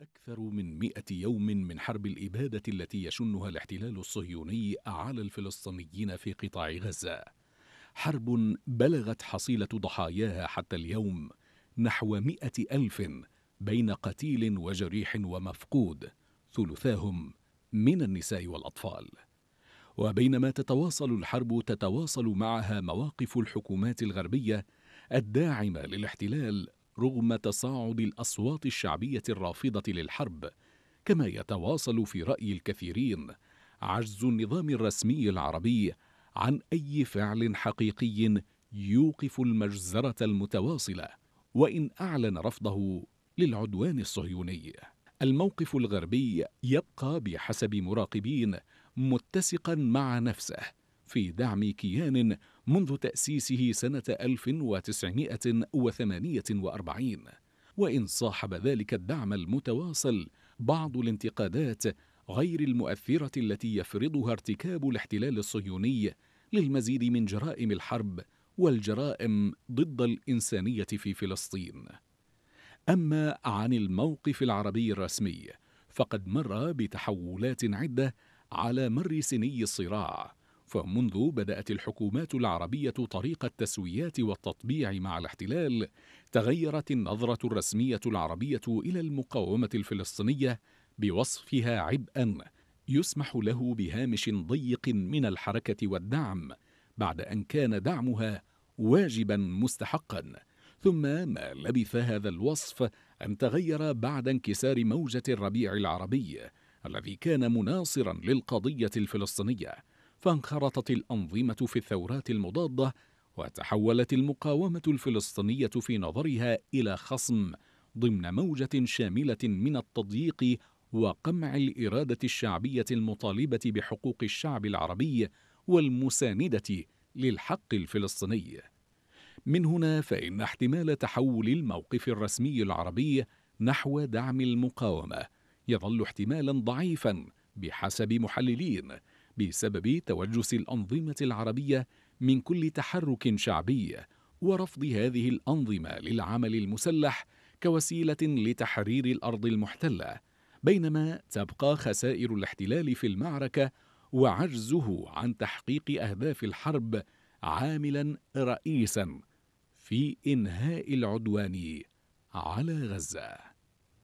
أكثر من مئة يوم من حرب الإبادة التي يشنها الاحتلال الصهيوني على الفلسطينيين في قطاع غزة حرب بلغت حصيلة ضحاياها حتى اليوم نحو مئة ألف بين قتيل وجريح ومفقود ثلثاهم من النساء والأطفال وبينما تتواصل الحرب تتواصل معها مواقف الحكومات الغربية الداعمة للاحتلال رغم تصاعد الأصوات الشعبية الرافضة للحرب كما يتواصل في رأي الكثيرين عجز النظام الرسمي العربي عن أي فعل حقيقي يوقف المجزرة المتواصلة وإن أعلن رفضه للعدوان الصهيوني الموقف الغربي يبقى بحسب مراقبين متسقا مع نفسه في دعم كيان منذ تأسيسه سنة 1948 وإن صاحب ذلك الدعم المتواصل بعض الانتقادات غير المؤثرة التي يفرضها ارتكاب الاحتلال الصهيوني للمزيد من جرائم الحرب والجرائم ضد الإنسانية في فلسطين. أما عن الموقف العربي الرسمي فقد مر بتحولات عدة على مر سني الصراع فمنذ بدأت الحكومات العربية طريق التسويات والتطبيع مع الاحتلال تغيرت النظرة الرسمية العربية إلى المقاومة الفلسطينية بوصفها عبئا يسمح له بهامش ضيق من الحركة والدعم بعد أن كان دعمها واجبا مستحقا ثم ما لبث هذا الوصف أن تغير بعد انكسار موجة الربيع العربي الذي كان مناصرا للقضية الفلسطينية فانخرطت الأنظمة في الثورات المضادة وتحولت المقاومة الفلسطينية في نظرها إلى خصم ضمن موجة شاملة من التضييق وقمع الإرادة الشعبية المطالبة بحقوق الشعب العربي والمساندة للحق الفلسطيني. من هنا فإن احتمال تحول الموقف الرسمي العربي نحو دعم المقاومة يظل احتمالا ضعيفا بحسب محللين بسبب توجس الأنظمة العربية من كل تحرك شعبي ورفض هذه الأنظمة للعمل المسلح كوسيلة لتحرير الأرض المحتلة بينما تبقى خسائر الاحتلال في المعركة وعجزه عن تحقيق أهداف الحرب عاملا رئيسا في إنهاء العدوان على غزة